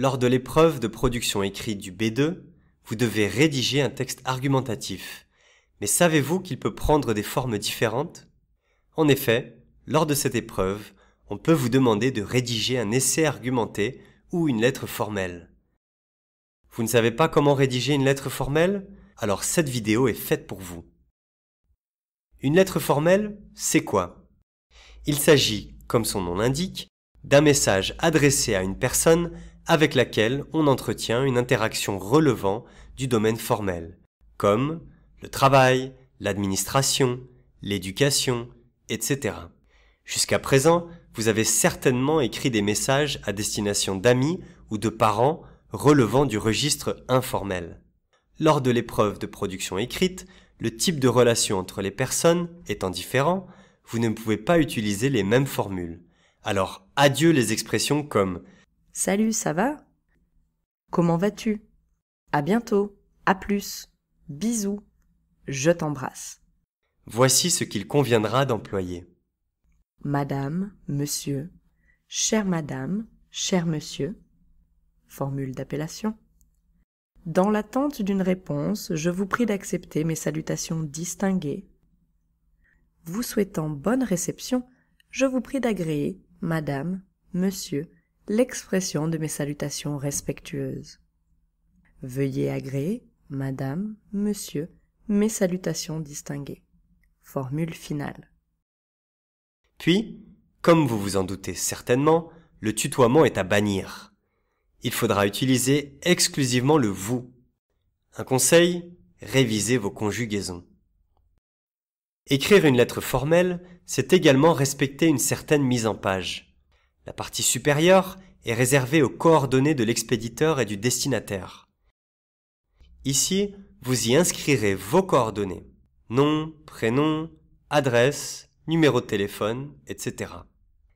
Lors de l'épreuve de production écrite du B2, vous devez rédiger un texte argumentatif. Mais savez-vous qu'il peut prendre des formes différentes En effet, lors de cette épreuve, on peut vous demander de rédiger un essai argumenté ou une lettre formelle. Vous ne savez pas comment rédiger une lettre formelle Alors cette vidéo est faite pour vous. Une lettre formelle, c'est quoi Il s'agit, comme son nom l'indique, d'un message adressé à une personne avec laquelle on entretient une interaction relevant du domaine formel, comme le travail, l'administration, l'éducation, etc. Jusqu'à présent, vous avez certainement écrit des messages à destination d'amis ou de parents relevant du registre informel. Lors de l'épreuve de production écrite, le type de relation entre les personnes étant différent, vous ne pouvez pas utiliser les mêmes formules. Alors adieu les expressions comme Salut, ça va Comment vas-tu À bientôt, à plus, bisous, je t'embrasse. Voici ce qu'il conviendra d'employer. Madame, monsieur, chère madame, cher monsieur, formule d'appellation. Dans l'attente d'une réponse, je vous prie d'accepter mes salutations distinguées. Vous souhaitant bonne réception, je vous prie d'agréer, madame, monsieur, l'expression de mes salutations respectueuses. Veuillez agréer, madame, monsieur, mes salutations distinguées. Formule finale. Puis, comme vous vous en doutez certainement, le tutoiement est à bannir. Il faudra utiliser exclusivement le vous. Un conseil, révisez vos conjugaisons. Écrire une lettre formelle, c'est également respecter une certaine mise en page. La partie supérieure est réservé aux coordonnées de l'expéditeur et du destinataire. Ici, vous y inscrirez vos coordonnées, nom, prénom, adresse, numéro de téléphone, etc.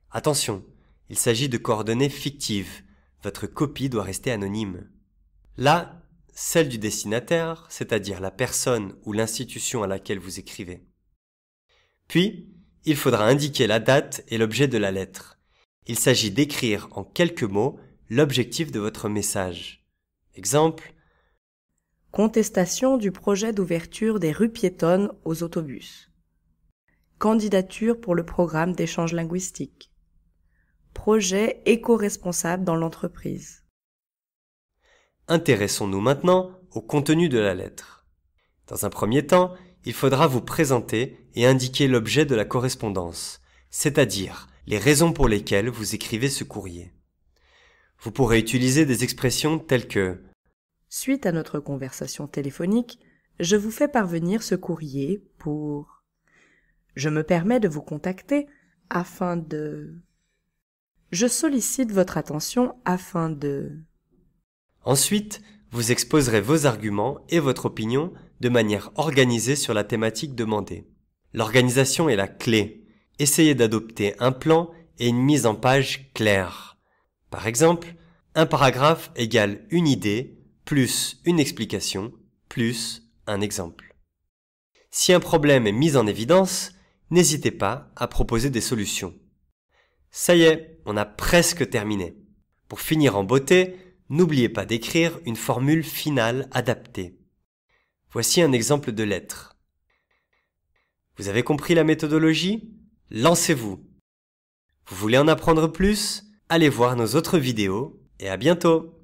Attention, il s'agit de coordonnées fictives. Votre copie doit rester anonyme. Là, celle du destinataire, c'est-à-dire la personne ou l'institution à laquelle vous écrivez. Puis, il faudra indiquer la date et l'objet de la lettre, il s'agit d'écrire en quelques mots l'objectif de votre message. Exemple Contestation du projet d'ouverture des rues piétonnes aux autobus. Candidature pour le programme d'échange linguistique. Projet éco-responsable dans l'entreprise. Intéressons-nous maintenant au contenu de la lettre. Dans un premier temps, il faudra vous présenter et indiquer l'objet de la correspondance, c'est-à-dire les raisons pour lesquelles vous écrivez ce courrier. Vous pourrez utiliser des expressions telles que Suite à notre conversation téléphonique, je vous fais parvenir ce courrier pour... Je me permets de vous contacter afin de... Je sollicite votre attention afin de... Ensuite, vous exposerez vos arguments et votre opinion de manière organisée sur la thématique demandée. L'organisation est la clé essayez d'adopter un plan et une mise en page claire. Par exemple, un paragraphe égale une idée plus une explication plus un exemple. Si un problème est mis en évidence, n'hésitez pas à proposer des solutions. Ça y est, on a presque terminé. Pour finir en beauté, n'oubliez pas d'écrire une formule finale adaptée. Voici un exemple de lettre. Vous avez compris la méthodologie Lancez-vous Vous voulez en apprendre plus Allez voir nos autres vidéos et à bientôt